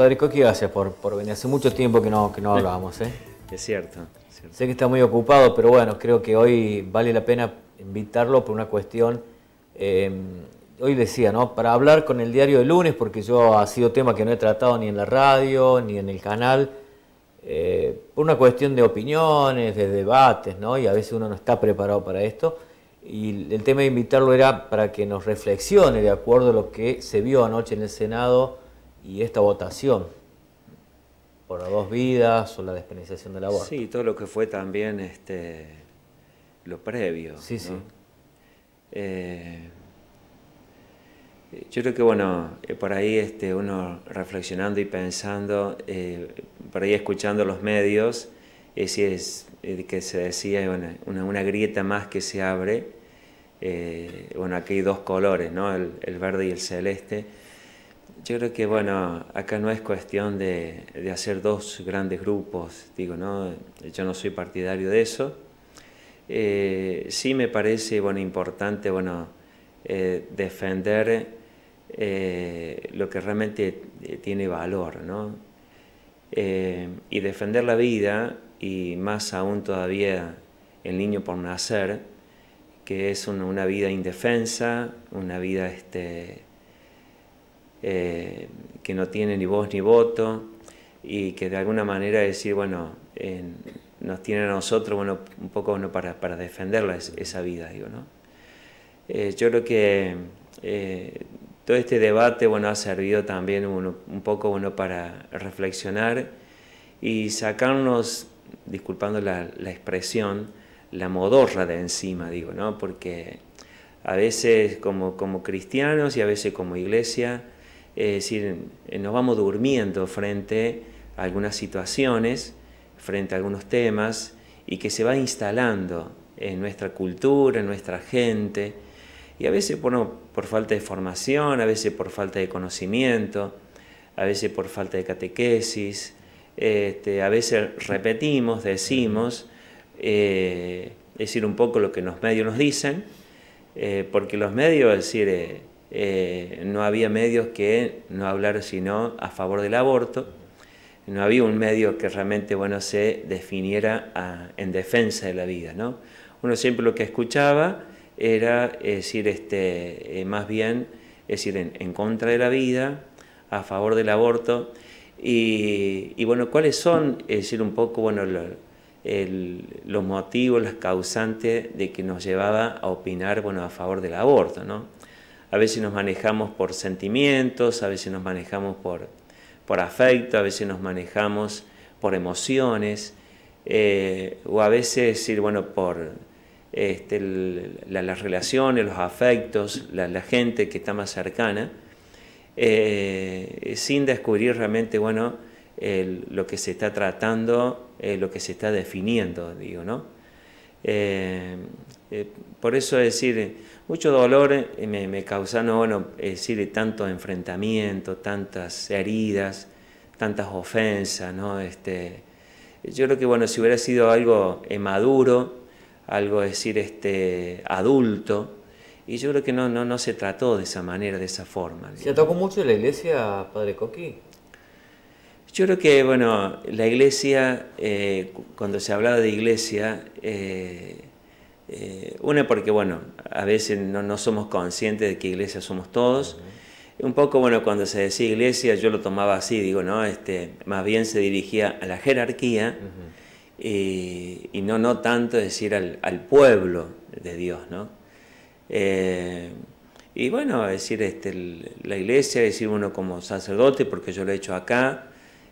Padre Coqui, gracias por, venir. Hace mucho tiempo que no, que no hablábamos. ¿eh? Es cierto, Sé que está muy ocupado, pero bueno, creo que hoy vale la pena invitarlo por una cuestión. Eh, hoy decía, ¿no? Para hablar con el diario de lunes, porque yo ha sido tema que no he tratado ni en la radio, ni en el canal, eh, por una cuestión de opiniones, de debates, ¿no? Y a veces uno no está preparado para esto. Y el tema de invitarlo era para que nos reflexione de acuerdo a lo que se vio anoche en el Senado y esta votación por las dos vidas o la despenalización la voz. Sí, todo lo que fue también este, lo previo. Sí, sí. Eh, yo creo que, bueno, eh, por ahí este, uno reflexionando y pensando, eh, por ahí escuchando los medios, es, es que se decía, una, una, grieta más que se abre. bueno, aquí hay dos colores, ¿no? El, el verde y el celeste yo creo que, bueno, acá no es cuestión de, hacer dos grandes grupos, digo, ¿no? Yo no soy partidario de eso. Eh, sí me parece, bueno, importante, bueno, eh, defender eh, lo que realmente tiene valor, y defender la vida, y más aún todavía el niño por nacer, que es una, una vida indefensa, una vida, este eh, que no tiene ni voz ni voto y que de alguna manera decir, bueno, nos tiene a nosotros bueno, un poco para, defender esa vida, digo, ¿no? Eh, yo creo que eh, todo este debate bueno, ha servido también un poco bueno, para reflexionar y sacarnos, disculpando la, expresión, la modorra de encima, digo, ¿no? Porque a veces como, como cristianos y a veces como iglesia, es decir, eh, nos vamos durmiendo frente a algunas situaciones, frente a algunos temas, y que se va instalando en nuestra cultura, en nuestra gente, y a veces bueno, por falta de formación, a veces por falta de conocimiento, a veces por falta de catequesis, este, a veces repetimos, decimos, eh, es decir, un poco lo que los medios nos dicen, eh, porque los medios, es decir, eh, no había medios que no hablar sino a favor del aborto, no había un medio que realmente bueno, se definiera ah, en defensa de la vida. ¿no? Uno siempre lo que escuchaba era decir este, eh, más bien decir, en, contra de la vida, a favor del aborto. Y, bueno, ¿cuáles son, es decir, un poco bueno, los motivos, las causantes de que nos llevaba a opinar bueno, a favor del aborto? ¿no? a veces nos manejamos por sentimientos, a veces nos manejamos por, por afecto, a veces nos manejamos por emociones, eh, o a veces decir, bueno, por este, las relaciones, los afectos, la, gente que está más cercana, eh, sin descubrir realmente, bueno, lo que se está tratando, eh, lo que se está definiendo, digo, ¿no? Eh, por eso decir, eh, mucho dolor eh, me, me causaron, bueno, decir, tanto enfrentamiento, tantas heridas, tantas ofensas, ¿no? Este, yo creo que, bueno, si hubiera sido algo maduro, algo, es decir, este, adulto, y yo creo que no, no, no se trató de esa manera, de esa forma. ¿Se atacó mucho la iglesia, Padre Coqui? Yo creo que, bueno, la iglesia, cuando se hablaba de iglesia, eh, eh, una porque, bueno, a veces no, somos conscientes de que iglesia somos todos. Un poco, bueno, cuando se decía iglesia yo lo tomaba así, digo, ¿no? Este, más bien se dirigía a la jerarquía eh, y, no, no tanto decir al, pueblo de Dios, ¿no? Eh, y bueno, decir este, la iglesia, decir uno como sacerdote, porque yo lo he hecho acá,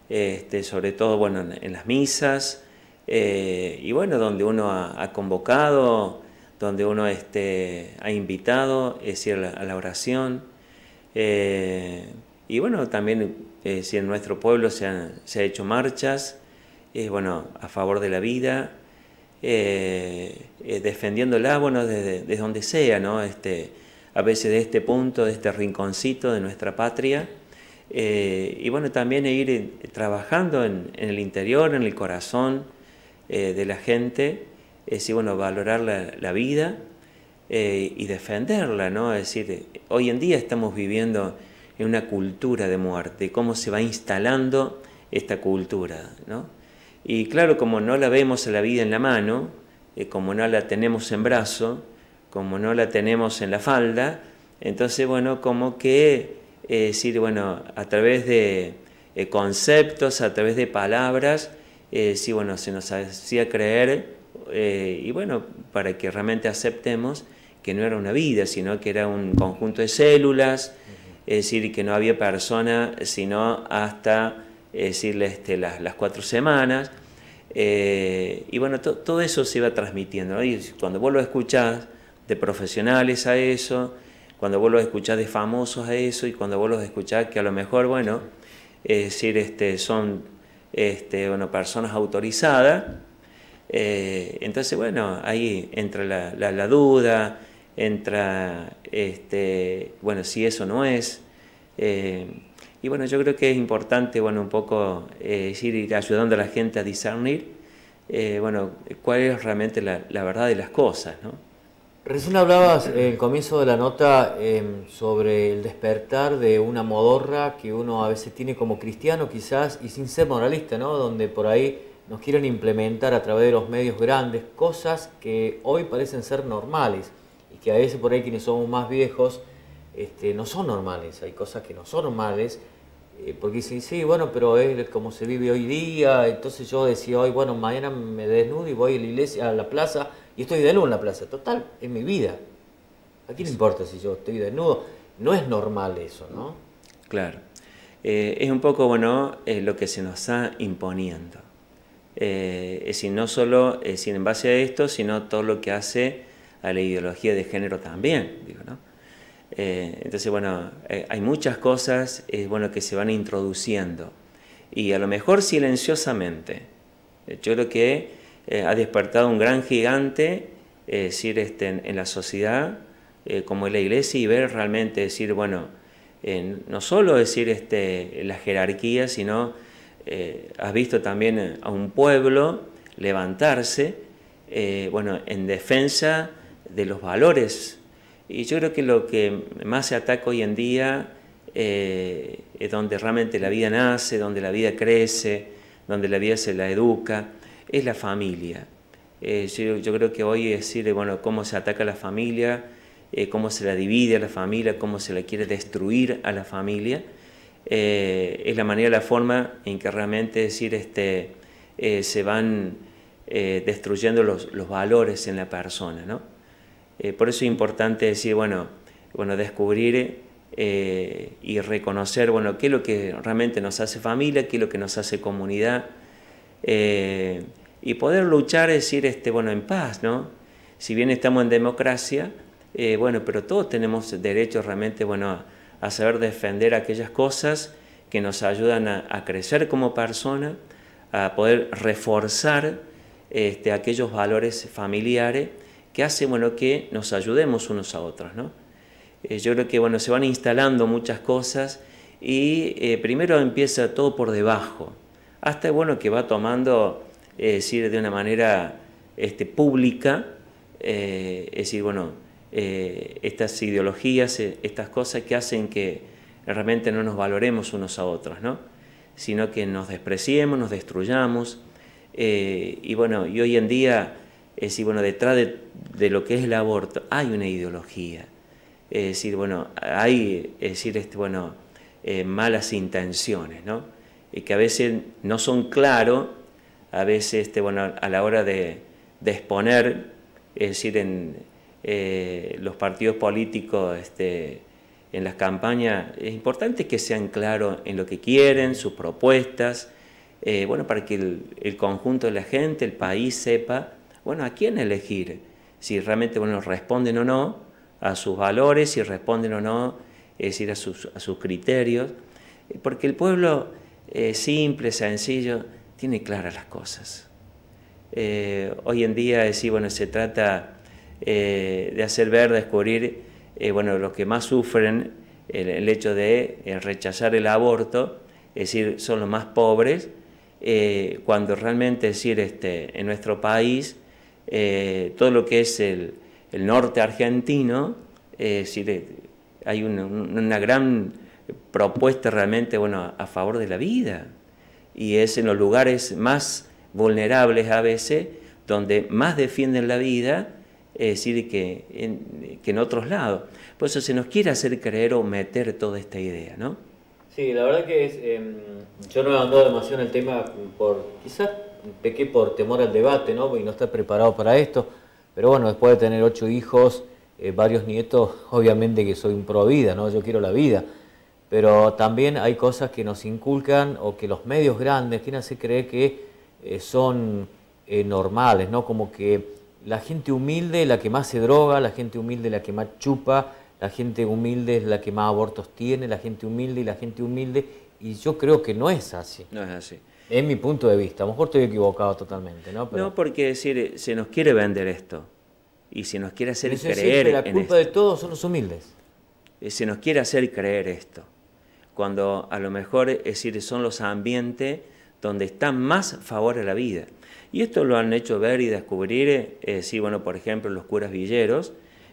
este, sobre todo, bueno, en las misas, eh, y bueno, donde uno ha, convocado, donde uno este, ha invitado, es decir, a la oración. Eh, y bueno, también eh, si en nuestro pueblo se han, hecho marchas, es bueno, a favor de la vida, defendiéndola, bueno, desde, desde, donde sea, ¿no? Este, a veces de este punto, de este rinconcito de nuestra patria. y bueno, también ir trabajando en, en el interior, en el corazón, eh, de la gente, es decir, bueno, valorar la, vida eh, y defenderla, ¿no? Es decir, hoy en día estamos viviendo en una cultura de muerte, cómo se va instalando esta cultura, ¿no? Y claro, como no la vemos a la vida en la mano, eh, como no la tenemos en brazo, como no la tenemos en la falda, entonces, bueno, como que decir, bueno, a través de conceptos, a través de palabras, eh, sí, bueno, se nos hacía creer, eh, y bueno, para que realmente aceptemos que no era una vida, sino que era un conjunto de células, es decir, que no había persona sino hasta, es eh, decir, este, las, las, cuatro semanas. y bueno, todo eso se iba transmitiendo, y cuando vos lo escuchás de profesionales a eso, cuando vos lo escuchás de famosos a eso y cuando vos los escuchás que a lo mejor, bueno, es decir, este, son este, bueno, personas autorizadas. Eh, entonces, bueno, ahí entra la, duda, entra, este, bueno, si eso no es. Eh, y bueno, yo creo que es importante, bueno, un poco eh, ir ayudando a la gente a discernir, bueno, cuál es realmente la, la verdad de las cosas, ¿no? Recién hablabas en el comienzo de la nota em, sobre el despertar de una modorra que uno a veces tiene como cristiano quizás y sin ser moralista, ¿no? Donde por ahí nos quieren implementar a través de los medios grandes cosas que hoy parecen ser normales y que a veces por ahí quienes somos más viejos este, no son normales, hay cosas que no son normales eh, porque dicen, sí, bueno, pero es como se vive hoy día, entonces yo decía hoy, bueno, mañana me desnudo y voy a la iglesia, a la plaza y estoy de nuevo en la plaza. Total, es mi vida. ¿A quién importa si yo estoy desnudo? No es normal eso, ¿no? Claro. Eh, es un poco, bueno, eh, lo que se nos está imponiendo. Eh, es decir, no solo en base a esto, sino todo lo que hace a la ideología de género también, digo, ¿no? entonces, bueno, hay muchas cosas, bueno, que se van introduciendo. Y a lo mejor silenciosamente. Yo creo que eh, ha despertado un gran gigante, eh, decir, este, en, la sociedad, eh, como en la iglesia, y ver realmente, decir, bueno, no solo decir este, la jerarquía, sino has visto también a un pueblo levantarse, bueno, en defensa de los valores. Y yo creo que lo que más se ataca hoy en día es donde realmente la vida nace, donde la vida crece, donde la vida se la educa es la familia. Eh, yo, creo que hoy es decir, bueno, cómo se ataca a la familia, eh, cómo se la divide a la familia, cómo se la quiere destruir a la familia, eh, es la manera, la forma en que realmente decir, este, se van destruyendo los, valores en la persona, por eso es importante decir, bueno, bueno descubrir y reconocer, bueno, qué es lo que realmente nos hace familia, qué es lo que nos hace comunidad, eh, y poder luchar decir, este, bueno, en paz, ¿no? Si bien estamos en democracia, eh, bueno, pero todos tenemos derecho realmente, bueno, a, saber defender aquellas cosas que nos ayudan a, crecer como persona, a poder reforzar este, aquellos valores familiares que hacen bueno, que nos ayudemos unos a otros, ¿no? Eh, yo creo que, bueno, se van instalando muchas cosas y primero empieza todo por debajo, hasta bueno, que va tomando, eh, decir, de una manera este, pública, eh, decir, bueno, eh, estas ideologías, estas cosas que hacen que realmente no nos valoremos unos a otros, sino que nos despreciemos, nos destruyamos. y bueno, y hoy en día, es bueno, detrás de, lo que es el aborto hay una ideología. Es decir, bueno, hay, decir, este, bueno, malas intenciones, ¿no? que a veces no son claros, a veces este, bueno, a la hora de, exponer, es decir, en eh, los partidos políticos, este, en las campañas, es importante que sean claros en lo que quieren, sus propuestas, eh, bueno, para que el, conjunto de la gente, el país sepa, bueno, a quién elegir, si realmente, bueno, responden o no a sus valores, si responden o no, es decir, a sus, a sus criterios, porque el pueblo eh, simple, sencillo, tiene claras las cosas. Eh, hoy en día, eh, sí, bueno, se trata de hacer ver, descubrir, bueno, los que más sufren el, hecho de rechazar el aborto, es decir, son los más pobres, cuando realmente, decir, este, en nuestro país, todo lo que es el, norte argentino, decir, hay una gran propuesta realmente bueno, a favor de la vida. Y es en los lugares más vulnerables a veces donde más defienden la vida, es decir, que en, que en otros lados. Por eso se nos quiere hacer creer o meter toda esta idea, ¿no? Sí, la verdad que es, em, yo no he andado demasiado en el tema, por quizás pequé por temor al debate, ¿no? Y no estar preparado para esto. Pero bueno, después de tener ocho hijos, eh, varios nietos, obviamente que soy un pro vida, ¿no? Yo quiero la vida pero también hay cosas que nos inculcan o que los medios grandes quieren hacer creer que eh, son eh, normales, ¿no? Como que la gente humilde es la que más se droga, la gente humilde es la que más chupa, la gente humilde es la que más abortos tiene, la gente humilde y la gente humilde, y yo creo que no es así. No es así. Es mi punto de vista, a lo mejor estoy equivocado totalmente, ¿no? No, porque decir, eh, se nos quiere vender esto, y se nos quiere hacer creer. Es la culpa de todos son los humildes. Se nos quiere hacer creer esto cuando a lo mejor decir, son los ambientes donde está más favor a la vida. Y esto lo han hecho ver y descubrir, eh, bueno, por ejemplo, los curas villeros,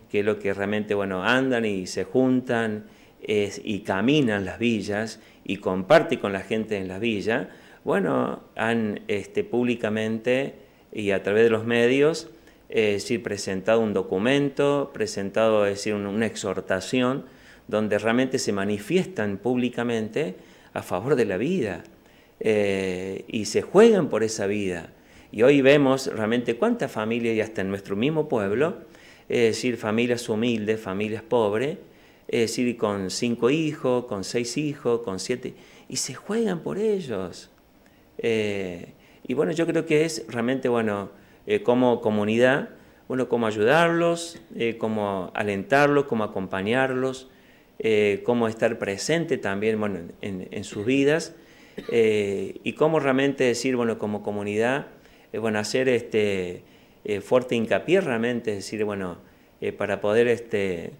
que es lo que realmente, andan y se juntan y caminan las villas y comparten con la gente en las villas, bueno, han este, públicamente y a través de los medios, eh, decir, presentado un documento, presentado, decir, una exhortación donde realmente se manifiestan públicamente a favor de la vida eh, y se juegan por esa vida. Y hoy vemos realmente cuántas familias, y hasta en nuestro mismo pueblo, es decir, familias humildes, familias pobres, es decir, con cinco hijos, con seis hijos, con siete, y se juegan por ellos. Eh, y bueno, yo creo que es realmente, bueno, eh, como comunidad, bueno, cómo ayudarlos, como cómo alentarlos, cómo acompañarlos, eh, cómo estar presente también bueno, en, sus vidas eh, y cómo realmente decir, bueno, como comunidad, eh, bueno, hacer este fuerte hincapié realmente, es decir, bueno, para poder este,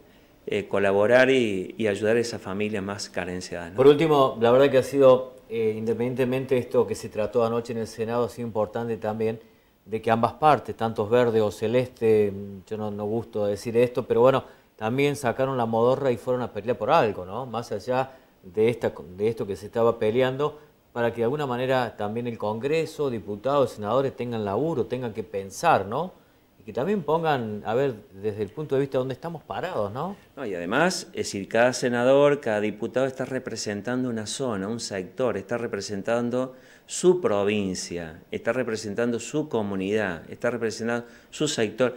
colaborar y, ayudar a esa familia más carenciada. Por último, la verdad que ha sido, independientemente de esto que se trató anoche en el Senado, ha sido importante también de que ambas partes, tanto verde o celeste, yo no gusto decir esto, pero bueno, también sacaron la modorra y fueron a pelear por algo, ¿no? Más allá de, esta, de esto que se estaba peleando, para que de alguna manera también el Congreso, diputados, senadores tengan laburo, tengan que pensar, ¿no? Y que también pongan, a ver, desde el punto de vista de dónde estamos parados, ¿no? No, y además, es decir, cada senador, cada diputado está representando una zona, un sector, está representando su provincia, está representando su comunidad, está representando su sector.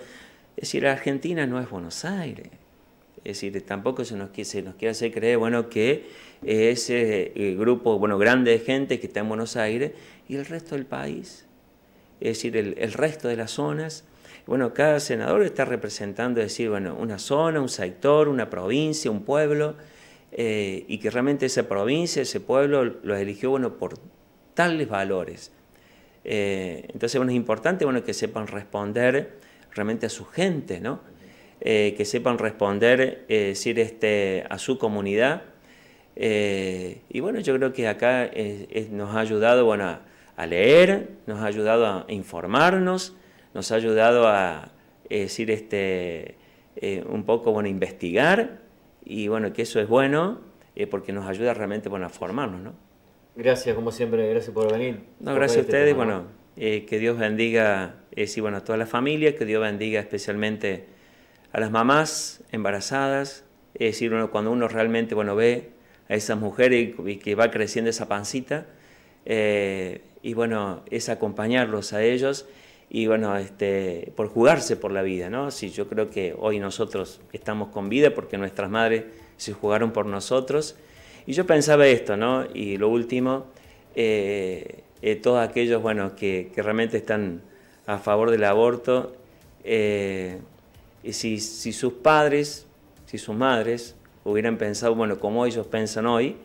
Es decir, Argentina no es Buenos Aires. Es decir, tampoco se nos, nos quiere hacer creer, bueno, que ese eh, grupo, bueno, grande de gente que está en Buenos Aires y el resto del país, es decir, el, resto de las zonas, bueno, cada senador está representando, es decir, bueno, una zona, un sector, una provincia, un pueblo, eh, y que realmente esa provincia, ese pueblo los eligió, bueno, por tales valores. Eh, entonces, bueno, es importante, bueno, que sepan responder realmente a su gente, ¿no? Eh, que sepan responder eh, decir este, a su comunidad. Eh, y bueno, yo creo que acá nos ha ayudado bueno, a, leer, nos ha ayudado a informarnos, nos ha ayudado a decir este, un poco, bueno, investigar, y bueno, que eso es bueno porque nos ayuda realmente bueno, a formarnos. ¿no? Gracias, como siempre, gracias por venir. gracias a este ustedes, bueno, que Dios bendiga sí, bueno, a toda la familia, que Dios bendiga especialmente a las mamás embarazadas, es decir, cuando uno realmente bueno, ve a esas mujeres y, que va creciendo esa pancita, eh, y bueno, es acompañarlos a ellos y bueno, este, por jugarse por la vida, ¿no? yo creo que hoy nosotros estamos con vida porque nuestras madres se jugaron por nosotros. Y yo pensaba esto, ¿no? Y lo último, eh, eh, todos aquellos, bueno, que, que, realmente están a favor del aborto, y si, sus padres, si sus madres hubieran pensado, bueno, como ellos piensan hoy,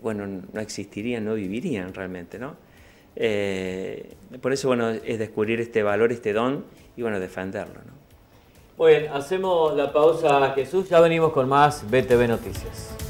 bueno, no existirían, no vivirían realmente, ¿no? Eh, por eso, bueno, es descubrir este valor, este don y, bueno, defenderlo, ¿no? Bueno, hacemos la pausa, Jesús, ya venimos con más BTV Noticias.